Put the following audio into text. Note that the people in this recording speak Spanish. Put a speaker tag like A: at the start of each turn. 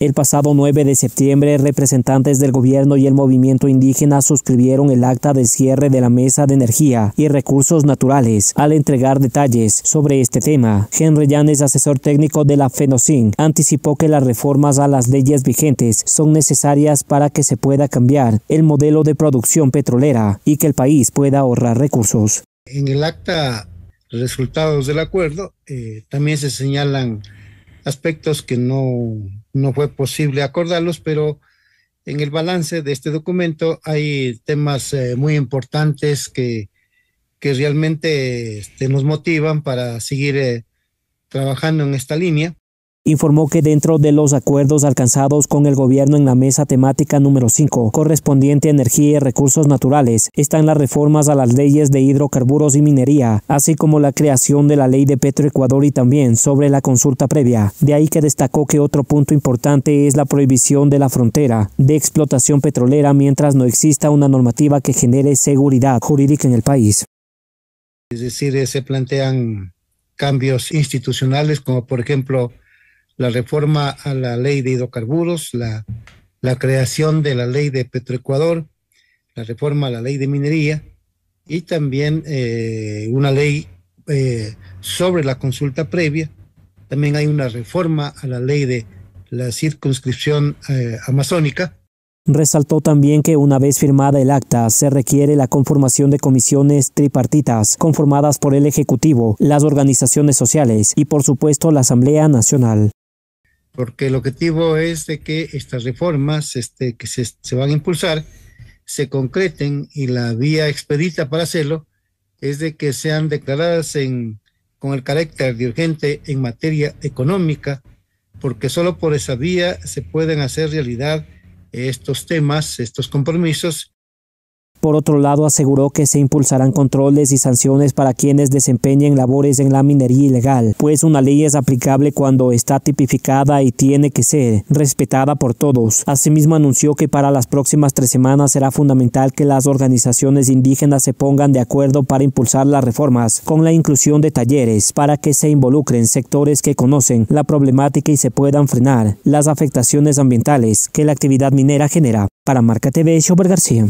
A: El pasado 9 de septiembre, representantes del gobierno y el movimiento indígena suscribieron el acta de cierre de la Mesa de Energía y Recursos Naturales al entregar detalles sobre este tema. Henry Llanes, asesor técnico de la FENOCIN, anticipó que las reformas a las leyes vigentes son necesarias para que se pueda cambiar el modelo de producción petrolera y que el país pueda ahorrar recursos.
B: En el acta resultados del acuerdo eh, también se señalan aspectos que no no fue posible acordarlos, pero en el balance de este documento hay temas eh, muy importantes que, que realmente este, nos motivan para seguir eh, trabajando en esta línea
A: informó que dentro de los acuerdos alcanzados con el gobierno en la mesa temática número 5, correspondiente a energía y recursos naturales, están las reformas a las leyes de hidrocarburos y minería, así como la creación de la ley de Petroecuador y también sobre la consulta previa. De ahí que destacó que otro punto importante es la prohibición de la frontera de explotación petrolera mientras no exista una normativa que genere seguridad jurídica en el país.
B: Es decir, eh, se plantean cambios institucionales como por ejemplo la reforma a la ley de hidrocarburos, la, creación de la ley de Petroecuador, la reforma a la ley de minería y también eh, una ley eh, sobre la consulta previa. También hay una reforma a la ley de la circunscripción eh, amazónica.
A: Resaltó también que una vez firmada el acta se requiere la conformación de comisiones tripartitas conformadas por el Ejecutivo, las organizaciones sociales y por supuesto la Asamblea Nacional
B: porque el objetivo es de que estas reformas este, que se, van a impulsar se concreten y la vía expedita para hacerlo es de que sean declaradas con el carácter de urgente en materia económica, porque solo por esa vía se pueden hacer realidad estos temas, estos compromisos
A: por otro lado, aseguró que se impulsarán controles y sanciones para quienes desempeñen labores en la minería ilegal, pues una ley es aplicable cuando está tipificada y tiene que ser respetada por todos. Asimismo, anunció que para las próximas tres semanas será fundamental que las organizaciones indígenas se pongan de acuerdo para impulsar las reformas, con la inclusión de talleres, para que se involucren sectores que conocen la problemática y se puedan frenar las afectaciones ambientales que la actividad minera genera. Para Marca TV, García.